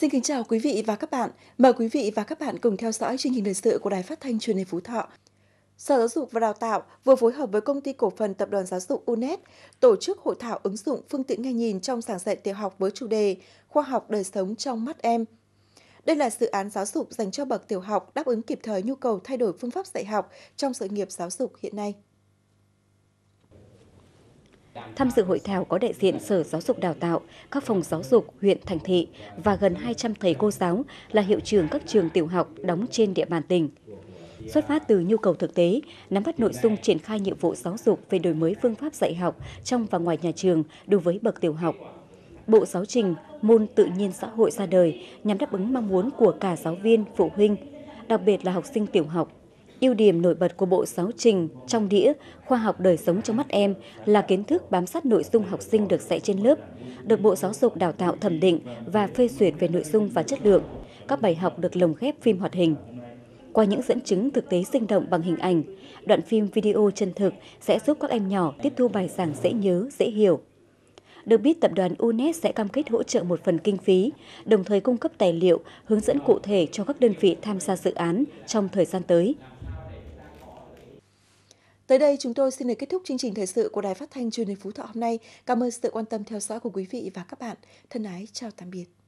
Xin kính chào quý vị và các bạn. Mời quý vị và các bạn cùng theo dõi chương trình thời sự của Đài Phát thanh Truyền hình Phú Thọ. Sở Giáo dục và Đào tạo vừa phối hợp với công ty cổ phần Tập đoàn Giáo dục UNED tổ chức hội thảo ứng dụng phương tiện nghe nhìn trong giảng dạy tiểu học với chủ đề Khoa học đời sống trong mắt em. Đây là dự án giáo dục dành cho bậc tiểu học đáp ứng kịp thời nhu cầu thay đổi phương pháp dạy học trong sự nghiệp giáo dục hiện nay. Tham dự hội thảo có đại diện Sở Giáo dục Đào tạo, các phòng giáo dục, huyện, thành thị và gần 200 thầy cô giáo là hiệu trưởng các trường tiểu học đóng trên địa bàn tỉnh. Xuất phát từ nhu cầu thực tế, nắm bắt nội dung triển khai nhiệm vụ giáo dục về đổi mới phương pháp dạy học trong và ngoài nhà trường đối với bậc tiểu học. Bộ giáo trình môn tự nhiên xã hội ra đời nhằm đáp ứng mong muốn của cả giáo viên, phụ huynh, đặc biệt là học sinh tiểu học Ưu điểm nổi bật của bộ giáo trình trong đĩa khoa học đời sống cho mắt em là kiến thức bám sát nội dung học sinh được dạy trên lớp, được Bộ Giáo dục đào tạo thẩm định và phê duyệt về nội dung và chất lượng. Các bài học được lồng ghép phim hoạt hình. Qua những dẫn chứng thực tế sinh động bằng hình ảnh, đoạn phim video chân thực sẽ giúp các em nhỏ tiếp thu bài giảng dễ nhớ, dễ hiểu. Được biết tập đoàn UNES sẽ cam kết hỗ trợ một phần kinh phí, đồng thời cung cấp tài liệu, hướng dẫn cụ thể cho các đơn vị tham gia dự án trong thời gian tới. Tới đây chúng tôi xin được kết thúc chương trình thời sự của Đài Phát thanh Truyền hình Phú Thọ hôm nay. Cảm ơn sự quan tâm theo dõi của quý vị và các bạn. Thân ái chào tạm biệt.